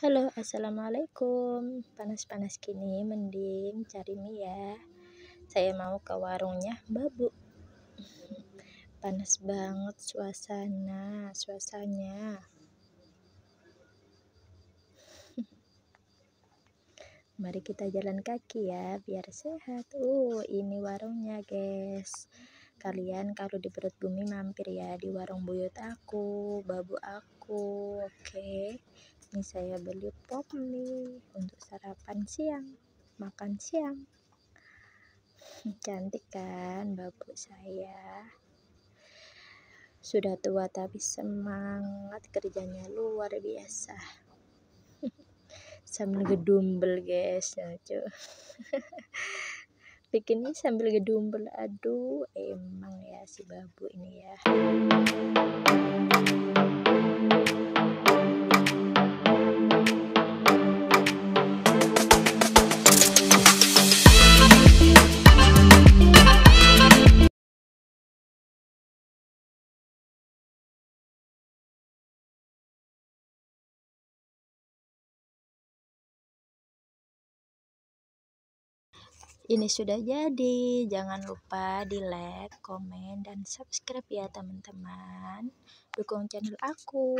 Halo, assalamualaikum. Panas-panas gini, mending cari mie ya. Saya mau ke warungnya, babu. Panas banget suasana, suasanya. Mari kita jalan kaki ya, biar sehat. Uh, ini warungnya, guys. Kalian kalau di perut bumi mampir ya di warung buyut aku, babu aku. Oke. Okay ini saya beli pop mie untuk sarapan siang makan siang cantik kan babu saya sudah tua tapi semangat kerjanya luar biasa sambil gedumbel guys lucu nah, bikinnya sambil gedumbel aduh emang ya si babu ini ya ini sudah jadi jangan lupa di like komen dan subscribe ya teman-teman dukung channel aku